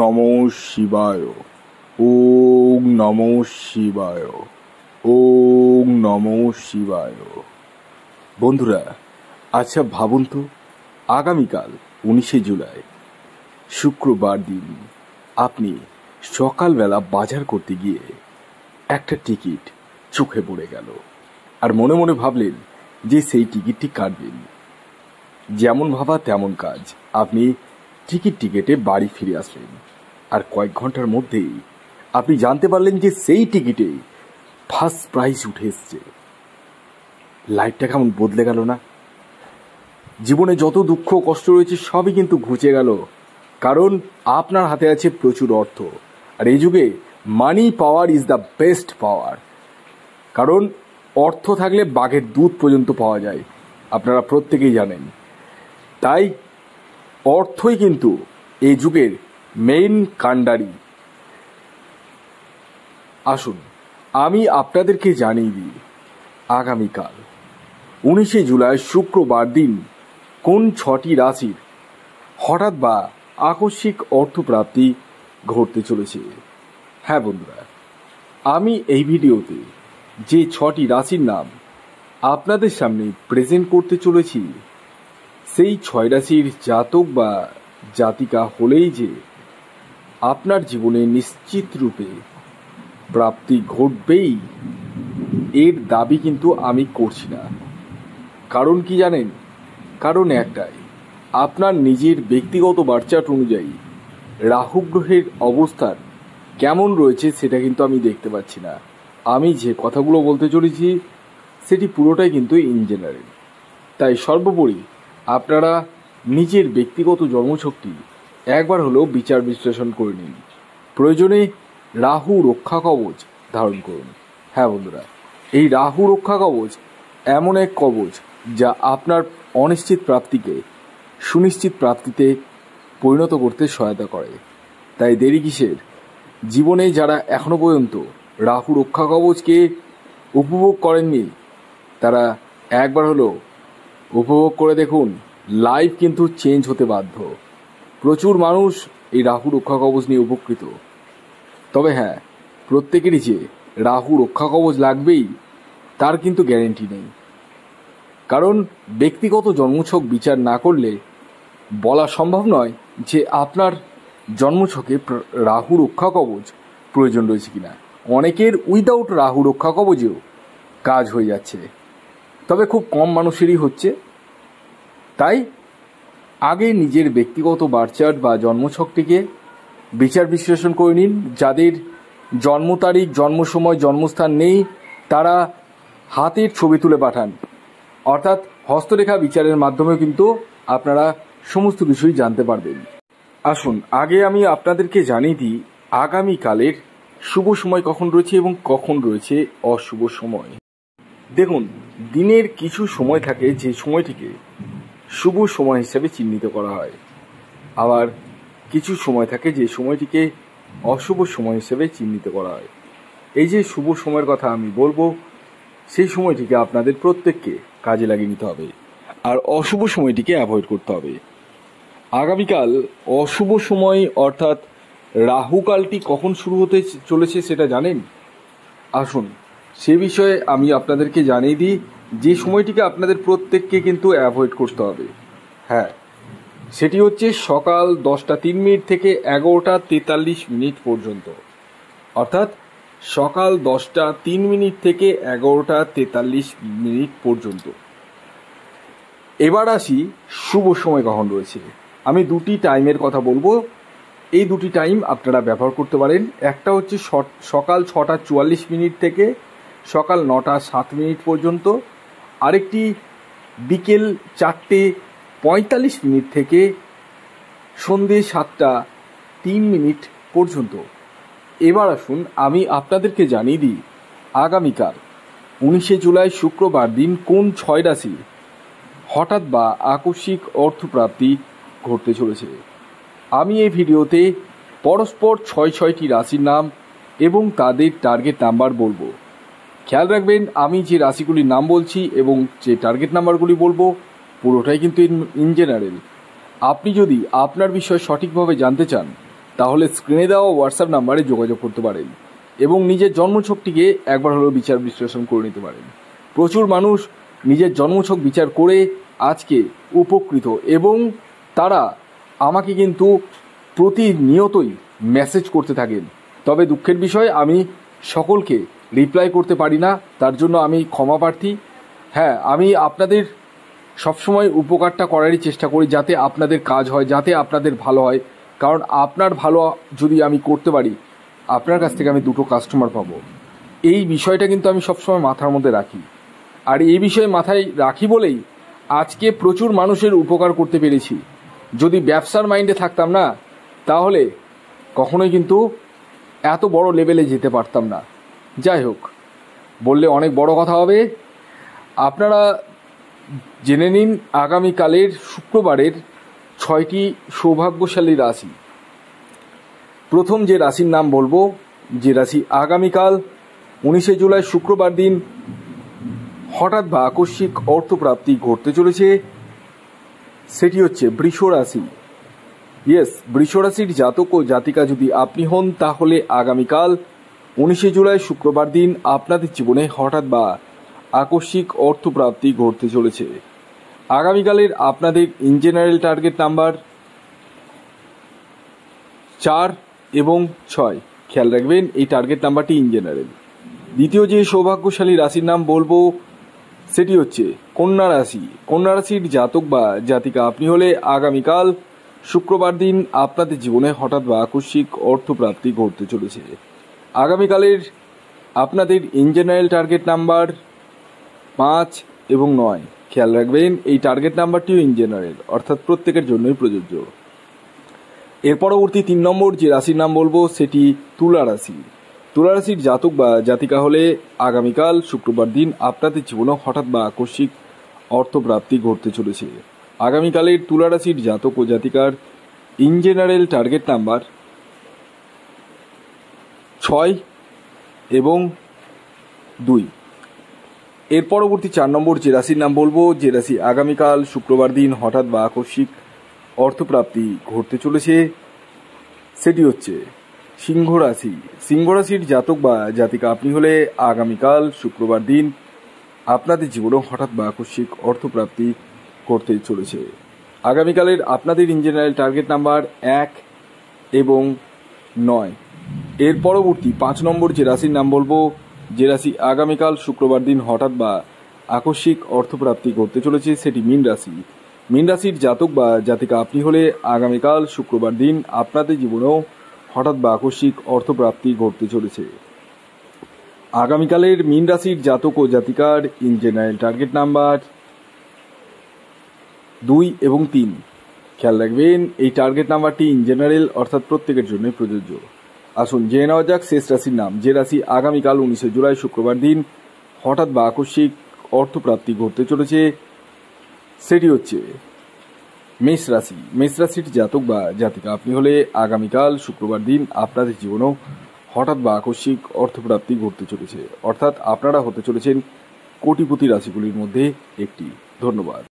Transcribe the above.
নম শিবায় ওং নম শিবায় ওং নম শিবায় বন্ধুরা আচ্ছা ভাবুন তো আগামীকাল উনিশে জুলাই শুক্রবার দিন আপনি সকালবেলা বাজার করতে গিয়ে একটা টিকিট চোখে পড়ে গেল আর মনে মনে ভাবলেন যে সেই টিকিটটি কাটবেন যেমন ভাবা তেমন কাজ আপনি টিকিট টিকিটে বাড়ি ফিরে আসলেন আর কয়েক ঘন্টার মধ্যেই আপনি জানতে পারলেন যে সেই টিকিটে ফার্স্ট প্রাইজ উঠে এসছে লাইফটা কেমন বদলে গেল না জীবনে যত দুঃখ কষ্ট রয়েছে সবই কিন্তু ঘুচে গেল কারণ আপনার হাতে আছে প্রচুর অর্থ আর এই যুগে money power is the best power কারণ অর্থ থাকলে বাঘের দুধ পর্যন্ত পাওয়া যায় আপনারা প্রত্যেকেই জানেন তাই অর্থই কিন্তু এই যুগের মেইন কাণ্ডারি আসুন আমি আপনাদেরকে জানিয়ে দিই আগামীকাল উনিশে জুলাই শুক্রবার দিন কোন ছটি রাশির হঠাৎ বা আকস্মিক অর্থপ্রাপ্তি ঘটতে চলেছে হ্যাঁ বন্ধুরা আমি এই ভিডিওতে যে ছটি রাশির নাম আপনাদের সামনে প্রেজেন্ট করতে চলেছি সেই ছয় রাশির জাতক বা জাতিকা হলেই যে আপনার জীবনে নিশ্চিত রূপে প্রাপ্তি ঘটবেই এর দাবি কিন্তু আমি করছি না কারণ কি জানেন কারণ একটাই আপনার নিজের ব্যক্তিগত বার্চাট অনুযায়ী রাহু গ্রহের অবস্থান কেমন রয়েছে সেটা কিন্তু আমি দেখতে পাচ্ছি না আমি যে কথাগুলো বলতে চলেছি সেটি পুরোটাই কিন্তু ইন জেনারেল তাই সর্বোপরি আপনারা নিজের ব্যক্তিগত জন্মশক্তি একবার হলেও বিচার বিশ্লেষণ করে নিন প্রয়োজনে রাহু রক্ষা কবচ ধারণ করুন হ্যাঁ বন্ধুরা এই রাহু রক্ষা কবচ এমন এক কবচ যা আপনার অনিশ্চিত প্রাপ্তিকে সুনিশ্চিত প্রাপ্তিতে পরিণত করতে সহায়তা করে তাই দেরি কিসের জীবনে যারা এখনও পর্যন্ত রাহু রক্ষা কবচকে উপভোগ করেননি তারা একবার হলেও উপভোগ করে দেখুন লাইফ কিন্তু চেঞ্জ হতে বাধ্য প্রচুর মানুষ এই রাহু রক্ষা কবচ নিয়ে উপকৃত তবে হ্যাঁ প্রত্যেকেরই যে রাহু রক্ষা কবচ লাগবেই তার কিন্তু গ্যারেন্টি নেই কারণ ব্যক্তিগত জন্মছক বিচার না করলে বলা সম্ভব নয় যে আপনার জন্মছকে রাহু রক্ষা কবচ প্রয়োজন রয়েছে কিনা অনেকের উইদাউট রাহু রক্ষা কবচেও কাজ হয়ে যাচ্ছে তবে খুব কম মানুষেরই হচ্ছে তাই আগে নিজের ব্যক্তিগত বারচার্ট বা জন্মছকটিকে বিচার বিশ্লেষণ করে নিন যাদের জন্ম তারিখ জন্ম সময় জন্মস্থান নেই তারা হাতের ছবি তুলে পাঠান অর্থাৎ হস্তরেখা বিচারের মাধ্যমে কিন্তু আপনারা সমস্ত বিষয় জানতে পারবেন আসুন আগে আমি আপনাদেরকে জানিয়ে দিই আগামীকালের শুভ সময় কখন রয়েছে এবং কখন রয়েছে অশুভ সময় দেখুন দিনের কিছু সময় থাকে যে সময়টিকে শুভ সময় হিসেবে চিহ্নিত করা হয় আবার কিছু সময় থাকে যে সময়টিকে অশুভ সময় হিসেবে চিহ্নিত করা হয় এই যে শুভ সময়ের কথা আমি বলবো সেই সময়টিকে আপনাদের প্রত্যেককে কাজে লাগিয়ে নিতে হবে আর অশুভ সময়টিকে অ্যাভয়েড করতে হবে আগামীকাল অশুভ সময় অর্থাৎ রাহুকালটি কখন শুরু হতে চলেছে সেটা জানেন আসুন সে বিষয়ে আমি আপনাদেরকে জানিয়ে দিই যে সময়টিকে আপনাদের প্রত্যেককে কিন্তু অ্যাভয়েড করতে হবে হ্যাঁ সেটি হচ্ছে সকাল দশটা তিন মিনিট থেকে এগারোটা তেতাল্লিশ মিনিট পর্যন্ত অর্থাৎ সকাল দশটা তিন মিনিট থেকে এগারোটা তেতাল্লিশ মিনিট পর্যন্ত এবার আসি শুভ সময় কখন রয়েছে আমি দুটি টাইমের কথা বলবো এই দুটি টাইম আপনারা ব্যবহার করতে পারেন একটা হচ্ছে সকাল ছটা চুয়াল্লিশ মিনিট থেকে সকাল নটা সাত মিনিট পর্যন্ত আরেকটি বিকেল চারটে পঁয়তাল্লিশ মিনিট থেকে সন্ধে সাতটা তিন মিনিট পর্যন্ত এবার আসুন আমি আপনাদেরকে জানিয়ে দিই আগামীকাল উনিশে জুলাই শুক্রবার দিন কোন ছয় রাশি হঠাৎ বা আকস্মিক অর্থপ্রাপ্তি ঘটতে চলেছে আমি এই ভিডিওতে পরস্পর ছয় ছয়টি রাশির নাম এবং তাদের টার্গেট নাম্বার বলবো খেয়াল রাখবেন আমি যে রাশিগুলির নাম বলছি এবং যে টার্গেট নাম্বারগুলি বলবো পুরোটাই কিন্তু ইন জেনারেল আপনি যদি আপনার বিষয় সঠিকভাবে জানতে চান তাহলে স্ক্রিনে দেওয়া হোয়াটসঅ্যাপ নাম্বারে যোগাযোগ করতে পারেন এবং নিজের জন্মছকটিকে একবার হলেও বিচার বিশ্লেষণ করে নিতে পারেন প্রচুর মানুষ নিজের জন্মছক বিচার করে আজকে উপকৃত এবং তারা আমাকে কিন্তু প্রতিনিয়তই মেসেজ করতে থাকেন তবে দুঃখের বিষয় আমি সকলকে রিপ্লাই করতে পারি না তার জন্য আমি ক্ষমা প্রার্থী হ্যাঁ আমি আপনাদের সবসময় উপকারটা করারই চেষ্টা করি যাতে আপনাদের কাজ হয় যাতে আপনাদের ভালো হয় কারণ আপনার ভালো যদি আমি করতে পারি আপনার কাছ থেকে আমি দুটো কাস্টমার পাবো এই বিষয়টা কিন্তু আমি সবসময় মাথার মধ্যে রাখি আর এই বিষয়ে মাথায় রাখি বলেই আজকে প্রচুর মানুষের উপকার করতে পেরেছি যদি ব্যবসার মাইন্ডে থাকতাম না তাহলে কখনোই কিন্তু এত বড় লেভেলে যেতে পারতাম না যাই হোক বললে অনেক বড় কথা হবে আপনারা জেনে নিন আগামীকালের শুক্রবারের ছয়টি সৌভাগ্যশালী রাশি প্রথম যে রাশির নাম বলবো যে রাশি আগামীকাল উনিশে জুলাই শুক্রবার দিন হঠাৎ বা আকস্মিক অর্থপ্রাপ্তি ঘটতে চলেছে সেটি হচ্ছে বৃষ রাশি ইয়েস বৃষ রাশির জাতক ও জাতিকা যদি আপনি হন তাহলে আগামীকাল উনিশে জুলাই শুক্রবার দিন আপনাদের জীবনে হঠাৎ বা আকস্মিক অর্থপ্রাপ্তি ঘটতে চলেছে আগামীকালের আপনাদের ইন টার্গেট নাম্বার চার এবং ছয় খেয়াল রাখবেন এই টার্গেট নাম্বারটি ইন দ্বিতীয় যে সৌভাগ্যশালী রাশির নাম বলবো সেটি হচ্ছে কন্যা রাশি কন্যা রাশির জাতক বা জাতিকা আপনি হলে আগামীকাল শুক্রবার দিন আপনাদের জীবনে হঠাৎ বা আকস্মিক অর্থপ্রাপ্তি ঘটতে চলেছে আগামীকালের আপনাদের ইঞ্জেনারেল টার্গেট নাম্বার পাঁচ এবং নয় খেয়াল রাখবেন এই টার্গেট নাম্বারটিও ইঞ্জেনারেল অর্থাৎ প্রত্যেকের জন্যই প্রযোজ্য এর পরবর্তী তিন নম্বর যে রাশির নাম বলবো সেটি তুলা রাশি তুলা রাশির জাতক বা জাতিকা হলে আগামীকাল শুক্রবার দিন আপনাদের জীবনে হঠাৎ বা আকস্মিক অর্থপ্রাপ্তি ঘটতে চলেছে আগামীকালের তুলা রাশির জাতক ও জাতিকার ইন টার্গেট নাম্বার ছয় এবং দুই এর পরবর্তী চার নম্বর যে রাশির নাম বলবো যে রাশি আগামীকাল শুক্রবার দিন হঠাৎ বা আকস্মিক অর্থপ্রাপ্তি ঘটতে চলেছে সেটি হচ্ছে সিংহ রাশি সিংহ রাশির জাতক বা জাতিকা আপনি হলে আগামীকাল শুক্রবার দিন আপনাদের জীবনে হঠাৎ বা আকস্মিক অর্থপ্রাপ্তি করতে চলেছে আগামীকালের আপনাদের ইন টার্গেট নাম্বার এক এবং নয় এর পরবর্তী পাঁচ নম্বর যে রাশির নাম বলবো যে রাশি আগামীকাল শুক্রবার দিন হঠাৎ বা আকস্মিক অর্থপ্রাপ্তি করতে চলেছে সেটি মীন রাশি মীন রাশির জাতক বা জাতিকা আপনি হলে আগামীকাল শুক্রবার দিন আপনাদের জীবনেও হঠাৎ বা আকস্মিক অর্থপ্রাপ্তি ঘটতে চলেছে আগামীকালের মীন রাশির জাতক ও জাতিকার ইন জেনারেল টার্গেট নাম্বার দুই এবং তিন খেয়াল রাখবেন এই টার্গেট নাম্বারটি ইন জেনারেল অর্থাৎ প্রত্যেকের জন্যই প্রযোজ্য আসুন জেনে নেওয়া যাক শেষ রাশির নাম যে রাশি আগামীকাল উনিশে জুলাই শুক্রবার দিন হঠাৎ বা আকস্মিক অর্থপ্রাপ্তি ঘটতে চলেছে সেটি হচ্ছে মেষ রাশি মেষ রাশির জাতক বা জাতিকা আপনি হলে আগামীকাল শুক্রবার দিন আপনাদের জীবনেও হঠাৎ বা আকস্মিক অর্থপ্রাপ্তি ঘটতে চলেছে অর্থাৎ আপনারা হতে চলেছেন কোটিপতি রাশিগুলির মধ্যে একটি ধন্যবাদ